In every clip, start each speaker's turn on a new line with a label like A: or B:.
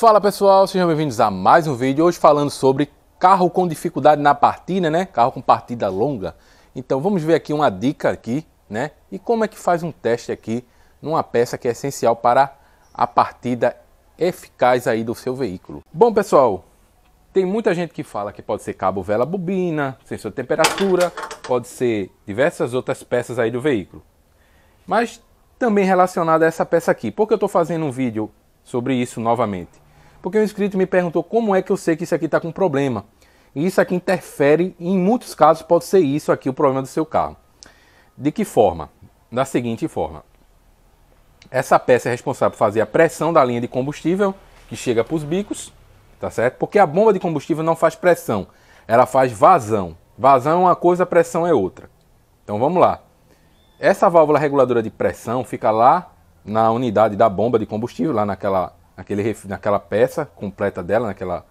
A: Fala pessoal, sejam bem-vindos a mais um vídeo. Hoje falando sobre carro com dificuldade na partida, né? Carro com partida longa. Então vamos ver aqui uma dica aqui, né? E como é que faz um teste aqui numa peça que é essencial para a partida eficaz aí do seu veículo. Bom pessoal, tem muita gente que fala que pode ser cabo, vela, bobina, sensor de temperatura, pode ser diversas outras peças aí do veículo. Mas também relacionada a essa peça aqui. Por que eu estou fazendo um vídeo sobre isso novamente? Porque um inscrito me perguntou como é que eu sei que isso aqui está com problema. E isso aqui interfere, e em muitos casos pode ser isso aqui o problema do seu carro. De que forma? Da seguinte forma. Essa peça é responsável por fazer a pressão da linha de combustível que chega para os bicos, tá certo? Porque a bomba de combustível não faz pressão, ela faz vazão. Vazão é uma coisa, pressão é outra. Então vamos lá. Essa válvula reguladora de pressão fica lá na unidade da bomba de combustível, lá naquela naquele, naquela peça completa dela, naquela,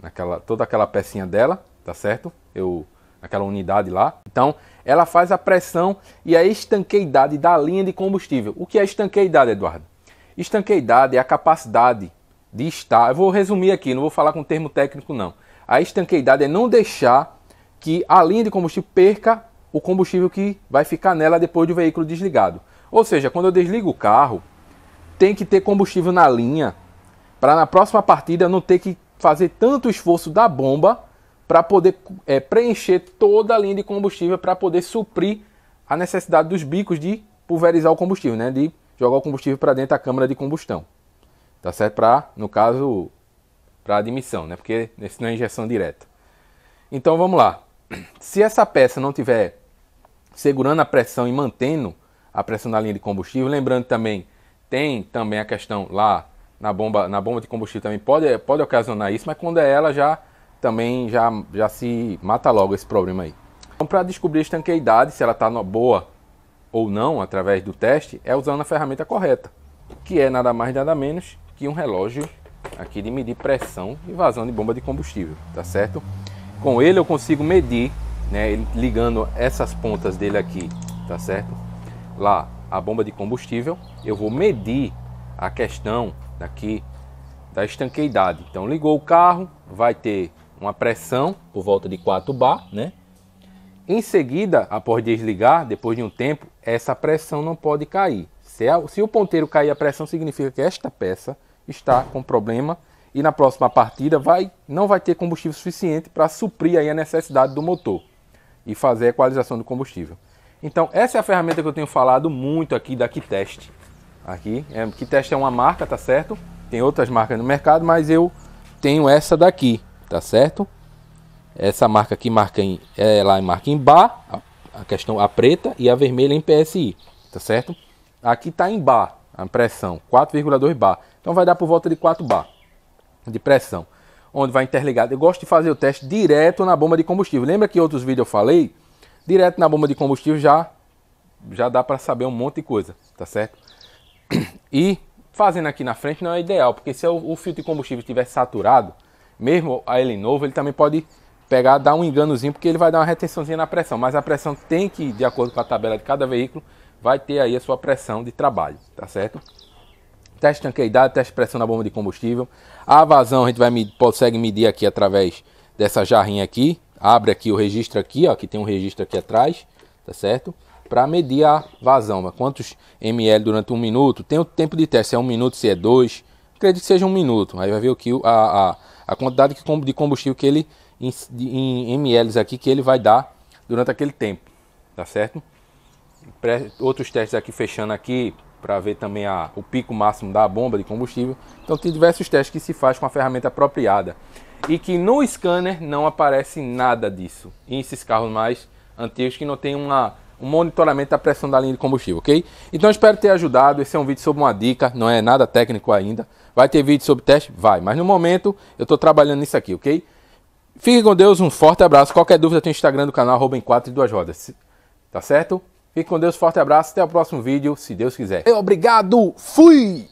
A: naquela, toda aquela pecinha dela, tá certo? Eu, naquela unidade lá. Então, ela faz a pressão e a estanqueidade da linha de combustível. O que é estanqueidade, Eduardo? Estanqueidade é a capacidade de estar. Eu vou resumir aqui, não vou falar com termo técnico, não. A estanqueidade é não deixar que a linha de combustível perca o combustível que vai ficar nela depois do veículo desligado. Ou seja, quando eu desligo o carro, tem que ter combustível na linha para na próxima partida não ter que fazer tanto esforço da bomba para poder é, preencher toda a linha de combustível para poder suprir a necessidade dos bicos de pulverizar o combustível, né? De jogar o combustível para dentro da câmara de combustão. Tá certo? Para, no caso, para admissão, né? Porque nesse não é injeção direta. Então vamos lá. Se essa peça não tiver segurando a pressão e mantendo a pressão na linha de combustível, lembrando também tem também a questão lá na bomba, na bomba de combustível também pode, pode ocasionar isso, mas quando é ela já também já, já se mata logo esse problema aí. Então, para descobrir a estanqueidade, se ela está boa ou não, através do teste, é usando a ferramenta correta, que é nada mais nada menos que um relógio aqui de medir pressão e vazão de bomba de combustível, tá certo? Com ele eu consigo medir, né, ligando essas pontas dele aqui, tá certo? Lá a bomba de combustível, eu vou medir a questão daqui da estanqueidade. Então ligou o carro, vai ter uma pressão por volta de 4 bar, né? Em seguida, após desligar, depois de um tempo, essa pressão não pode cair. Se, a, se o ponteiro cair a pressão, significa que esta peça está com problema e na próxima partida vai, não vai ter combustível suficiente para suprir aí a necessidade do motor e fazer a equalização do combustível. Então, essa é a ferramenta que eu tenho falado muito aqui da Kitest. Aqui, é, teste é uma marca, tá certo? Tem outras marcas no mercado, mas eu tenho essa daqui, tá certo? Essa marca aqui marca em, é, ela marca em bar, a, a questão a preta e a vermelha em PSI, tá certo? Aqui tá em bar, a pressão, 4,2 bar. Então vai dar por volta de 4 bar de pressão, onde vai interligado. Eu gosto de fazer o teste direto na bomba de combustível. Lembra que em outros vídeos eu falei? Direto na bomba de combustível já já dá para saber um monte de coisa, tá certo? E fazendo aqui na frente não é ideal, porque se o, o de combustível estiver saturado, mesmo a ele novo, ele também pode pegar, dar um enganozinho, porque ele vai dar uma retençãozinha na pressão. Mas a pressão tem que, de acordo com a tabela de cada veículo, vai ter aí a sua pressão de trabalho, tá certo? Teste de tanqueidade, teste de pressão na bomba de combustível. A vazão a gente vai medir, consegue medir aqui através dessa jarrinha aqui. Abre aqui o registro aqui, ó, que tem um registro aqui atrás, tá certo? para medir a vazão. Quantos ml durante um minuto? Tem o tempo de teste, se é um minuto, se é dois. Acredito que seja um minuto. Aí vai ver o que a, a, a quantidade de combustível que ele em, em ml aqui que ele vai dar durante aquele tempo. Tá certo? Outros testes aqui fechando aqui para ver também a, o pico máximo da bomba de combustível. Então tem diversos testes que se faz com a ferramenta apropriada e que no scanner não aparece nada disso. E esses carros mais antigos que não tem uma o monitoramento da pressão da linha de combustível, ok? Então espero ter ajudado. Esse é um vídeo sobre uma dica, não é nada técnico ainda. Vai ter vídeo sobre teste? Vai, mas no momento eu estou trabalhando nisso aqui, ok? Fique com Deus, um forte abraço. Qualquer dúvida tem o Instagram do canal, arroba em e duas rodas. Tá certo? Fique com Deus, forte abraço, até o próximo vídeo, se Deus quiser. Obrigado, fui!